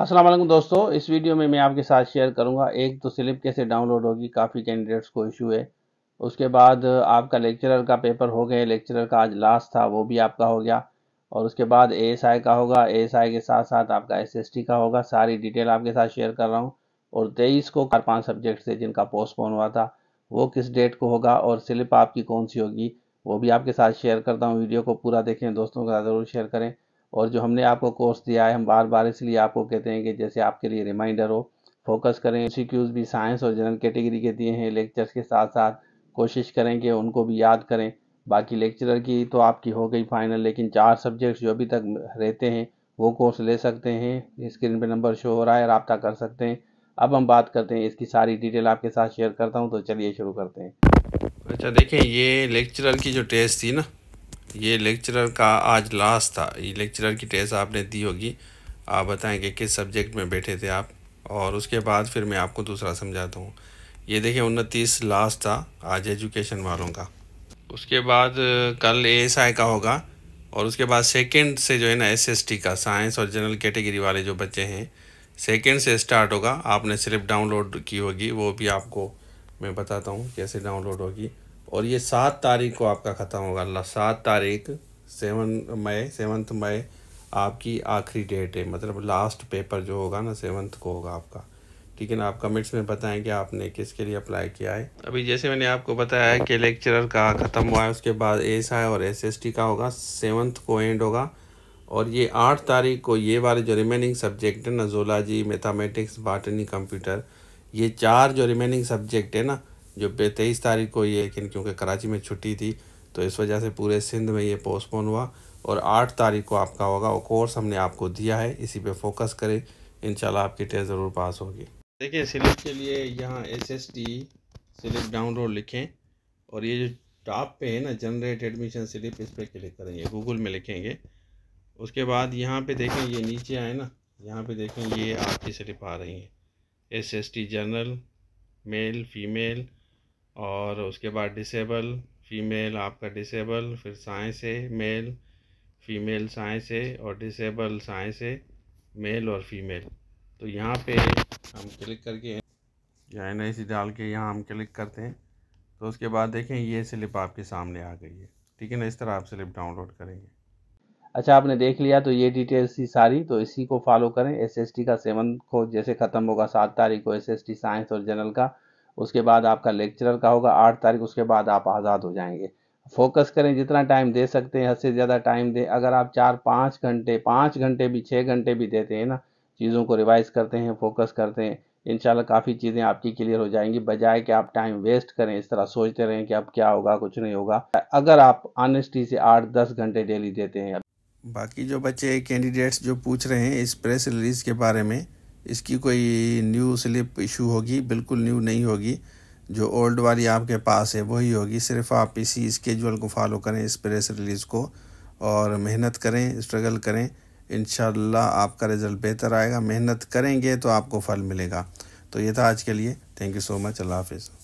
असलम दोस्तों इस वीडियो में मैं आपके साथ शेयर करूंगा एक तो स्लिप कैसे डाउनलोड होगी काफ़ी कैंडिडेट्स को इशू है उसके बाद आपका लेक्चरर का पेपर हो गया लेक्चरर का आज लास्ट था वो भी आपका हो गया और उसके बाद एएसआई का होगा एएसआई के साथ साथ आपका एसएसटी का होगा सारी डिटेल आपके साथ शेयर कर रहा हूँ और तेईस को चार पाँच सब्जेक्ट थे जिनका पोस्टपोन हुआ था वो किस डेट को होगा और स्लिप आपकी कौन सी होगी वो भी आपके साथ शेयर करता हूँ वीडियो को पूरा देखें दोस्तों के साथ ज़रूर शेयर करें और जो हमने आपको कोर्स दिया है हम बार बार इसलिए आपको कहते हैं कि जैसे आपके लिए रिमाइंडर हो फोकस करें सी क्यूज़ भी साइंस और जनरल कैटेगरी के दिए हैं लेक्चर्स के साथ साथ कोशिश करें कि उनको भी याद करें बाकी लेक्चरर की तो आपकी हो गई फाइनल लेकिन चार सब्जेक्ट्स जो अभी तक रहते हैं वो कोर्स ले सकते हैं स्क्रीन पे नंबर शो हो रहा है रबता कर सकते हैं अब हम बात करते हैं इसकी सारी डिटेल आपके साथ शेयर करता हूँ तो चलिए शुरू करते हैं अच्छा देखें ये लेक्चरर की जो टेस्ट थी ना ये लेक्चरर का आज लास्ट था ये लेक्चरर की टेस्ट आपने दी होगी आप बताएं कि किस सब्जेक्ट में बैठे थे आप और उसके बाद फिर मैं आपको दूसरा समझाता हूँ ये देखिए उनतीस लास्ट था आज एजुकेशन वालों का उसके बाद कल ए का होगा और उसके बाद सेकेंड से जो है ना एस का साइंस और जनरल कैटेगरी वाले जो बच्चे हैं सेकेंड से स्टार्ट होगा आपने सिर्फ डाउनलोड की होगी वो भी आपको मैं बताता हूँ कैसे डाउनलोड होगी और ये सात तारीख को आपका ख़त्म होगा अल्लाह सात तारीख सेवन मई सेवन्थ मई आपकी आखिरी डेट है मतलब लास्ट पेपर जो होगा ना सेवन्थ को होगा आपका ठीक है ना आप कमेंट्स में बताएं कि आपने किसके लिए अप्लाई किया है अभी जैसे मैंने आपको बताया है कि लेक्चरर का ख़त्म हुआ है उसके बाद एस आई और एस एस टी का होगा सेवन्थ को एंड होगा और ये आठ तारीख को ये वाले जो रिमेनिंग सब्जेक्ट है ना जोलॉजी मैथामेटिक्स बाटनी कंप्यूटर ये चार जो रिमेनिंग सब्जेक्ट है ना जो तेईस तारीख को ये लेकिन क्योंकि कराची में छुट्टी थी तो इस वजह से पूरे सिंध में ये पोस्टपोन हुआ और आठ तारीख को आपका होगा वो कोर्स हमने आपको दिया है इसी पे फोकस करें इन आपकी टेस्ट ज़रूर पास होगी देखिए सिलिप के लिए यहाँ S S T slip download लिखें और ये जो टॉप पे है ना जनरेट एडमिशन स्लिप इस पर क्लिक करेंगे गूगल में लिखेंगे उसके बाद यहाँ पे देखें ये नीचे आए ना यहाँ पे देखें ये आपकी स्लिप आ रही है S S T general male female और उसके बाद डिसेबल फीमेल आपका डिसेबल फिर साइंस है मेल फीमेल साइंस है और डिसेबल साइंस है मेल और फीमेल तो यहाँ पे हम क्लिक करके या एन आई डाल के यहाँ हम क्लिक करते हैं तो उसके बाद देखें ये स्लिप आपके सामने आ गई है ठीक है ना इस तरह आप स्लिप डाउनलोड करेंगे अच्छा आपने देख लिया तो ये डिटेल्स थी सारी तो इसी को फॉलो करें एस एस टी का सेवन को जैसे ख़त्म होगा सात तारीख को एस एस टी साइंस और जनरल का उसके बाद आपका लेक्चरर का होगा आठ तारीख उसके बाद आप आज़ाद हो जाएंगे फोकस करें जितना टाइम दे सकते हैं हद से ज़्यादा टाइम दें अगर आप चार पाँच घंटे पाँच घंटे भी छः घंटे भी देते हैं ना चीज़ों को रिवाइज करते हैं फोकस करते हैं इन काफ़ी चीज़ें आपकी क्लियर हो जाएंगी बजाय कि आप टाइम वेस्ट करें इस तरह सोचते रहें कि अब क्या होगा कुछ नहीं होगा अगर आप ऑनेस्टी से आठ दस घंटे डेली देते हैं बाकी जो बच्चे कैंडिडेट्स जो पूछ रहे हैं इस प्रेस रिलीज के बारे में इसकी कोई न्यू स्लिप इशू होगी बिल्कुल न्यू नहीं होगी जो ओल्ड वाली आपके पास है वही होगी सिर्फ आप इसी स्केजुअल को फॉलो करें इस प्रेस रिलीज़ को और मेहनत करें स्ट्रगल करें इन आपका रिज़ल्ट बेहतर आएगा मेहनत करेंगे तो आपको फल मिलेगा तो ये था आज के लिए thank you so much Allah हाफिज़